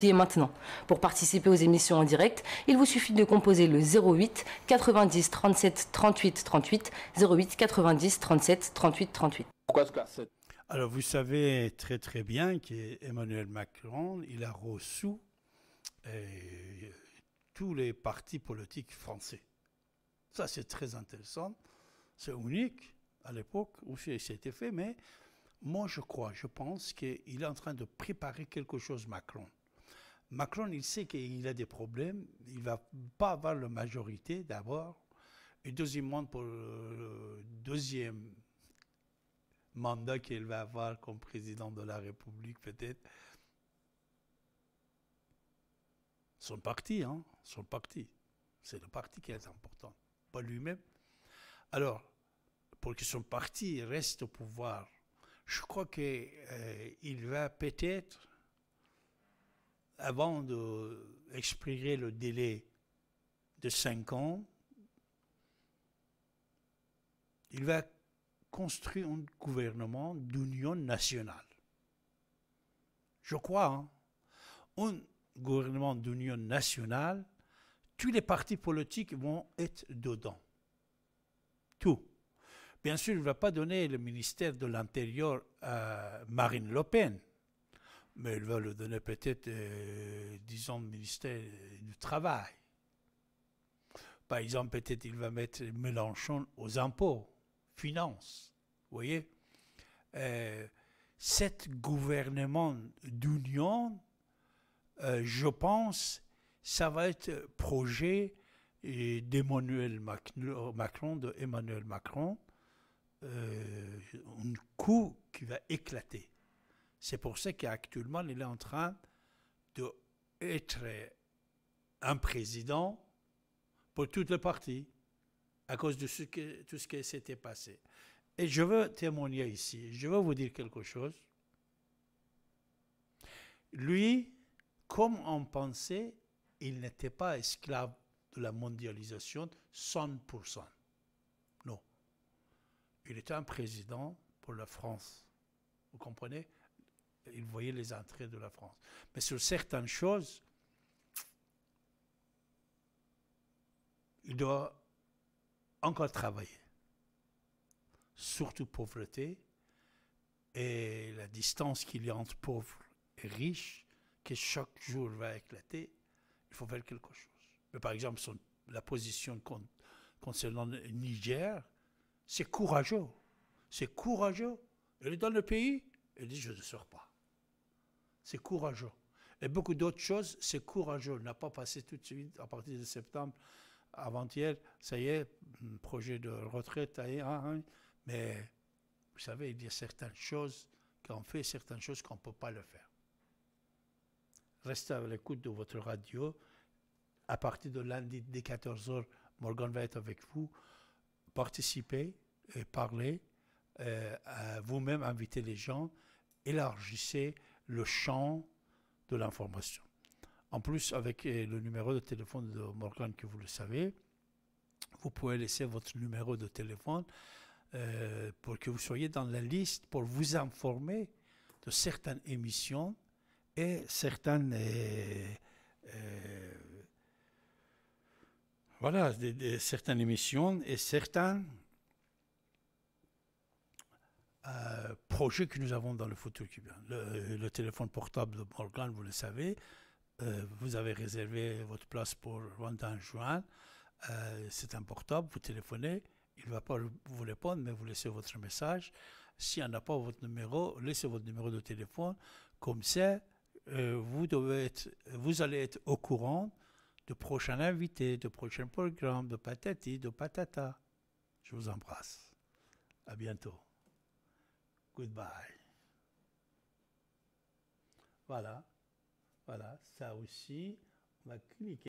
Et maintenant, pour participer aux émissions en direct, il vous suffit de composer le 08 90 37 38 38 08 90 37 38 38. Alors vous savez très très bien qu'Emmanuel Macron, il a reçu euh, tous les partis politiques français. Ça c'est très intéressant, c'est unique à l'époque où c'était fait, mais moi je crois, je pense qu'il est en train de préparer quelque chose Macron Macron, il sait qu'il a des problèmes. Il ne va pas avoir la majorité d'abord. Et deuxièmement, pour le deuxième mandat qu'il va avoir comme président de la République, peut-être. Son parti, hein, son parti. C'est le parti qui est important, pas lui-même. Alors, pour que son parti reste au pouvoir, je crois qu'il euh, va peut-être avant d'expirer le délai de 5 ans, il va construire un gouvernement d'union nationale. Je crois, hein, un gouvernement d'union nationale, tous les partis politiques vont être dedans. Tout. Bien sûr, il ne va pas donner le ministère de l'Intérieur à Marine Le Pen mais il va le donner peut-être euh, disons, ministère du Travail. Par exemple, peut-être il va mettre Mélenchon aux impôts, finances. Vous voyez euh, gouvernement d'union, euh, je pense, ça va être projet euh, d'Emmanuel Macron, Emmanuel Macron, un coup qui va éclater. C'est pour ça qu'actuellement, il est en train d'être un président pour toutes les parties à cause de tout ce qui s'était passé. Et je veux témoigner ici, je veux vous dire quelque chose. Lui, comme on pensait, il n'était pas esclave de la mondialisation 100%. Non. Il était un président pour la France. Vous comprenez il voyait les entrées de la France. Mais sur certaines choses, il doit encore travailler. Surtout pauvreté et la distance qu'il y a entre pauvres et riches, qui chaque jour va éclater, il faut faire quelque chose. Mais par exemple, la position concernant le Niger, c'est courageux. C'est courageux. Elle est dans le pays, elle dit je ne sors pas c'est courageux. Et beaucoup d'autres choses, c'est courageux. n'a pas passé tout de suite, à partir de septembre, avant-hier, ça y est, projet de retraite, hein, hein, mais vous savez, il y a certaines choses qu'on fait, certaines choses qu'on ne peut pas le faire. Restez à l'écoute de votre radio. À partir de lundi, dès 14h, Morgan va être avec vous. Participez et parlez. Euh, vous-même, invitez les gens. Élargissez le champ de l'information. En plus, avec eh, le numéro de téléphone de Morgan que vous le savez, vous pouvez laisser votre numéro de téléphone euh, pour que vous soyez dans la liste pour vous informer de certaines émissions et certaines euh, euh, voilà certaines émissions et certains euh, projet que nous avons dans le futur cubain. Le, téléphone portable de Morgan, vous le savez, euh, vous avez réservé votre place pour 21 juin. Euh, c'est un portable, vous téléphonez, il ne va pas vous répondre, mais vous laissez votre message. Si en a pas votre numéro, laissez votre numéro de téléphone. Comme ça, vous, devez être, vous allez être au courant de prochains invités, de prochains programmes, de patati, de patata. Je vous embrasse. À bientôt goodbye. Voilà, voilà, ça aussi, on va cliquer.